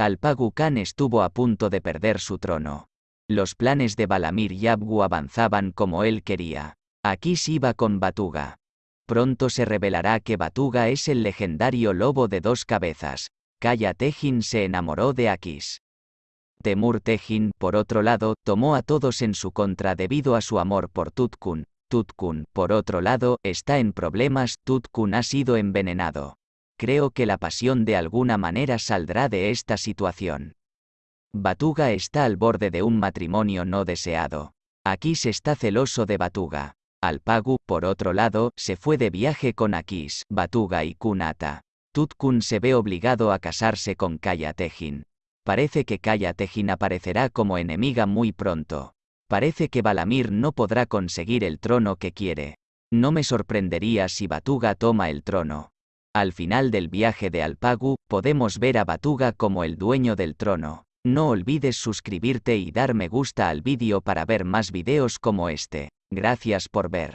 Alpagu Khan estuvo a punto de perder su trono. Los planes de Balamir Yabgu avanzaban como él quería. Aquí iba con Batuga. Pronto se revelará que Batuga es el legendario lobo de dos cabezas. Kaya Tejin se enamoró de Akis. Temur Tejin, por otro lado, tomó a todos en su contra debido a su amor por Tutkun. Tutkun, por otro lado, está en problemas, Tutkun ha sido envenenado creo que la pasión de alguna manera saldrá de esta situación. Batuga está al borde de un matrimonio no deseado. Akis está celoso de Batuga. Pagu, por otro lado, se fue de viaje con Akis, Batuga y Kunata. Tutkun se ve obligado a casarse con Kaya Tejin. Parece que Kaya Tejin aparecerá como enemiga muy pronto. Parece que Balamir no podrá conseguir el trono que quiere. No me sorprendería si Batuga toma el trono. Al final del viaje de Alpagu, podemos ver a Batuga como el dueño del trono. No olvides suscribirte y dar me gusta al vídeo para ver más videos como este. Gracias por ver.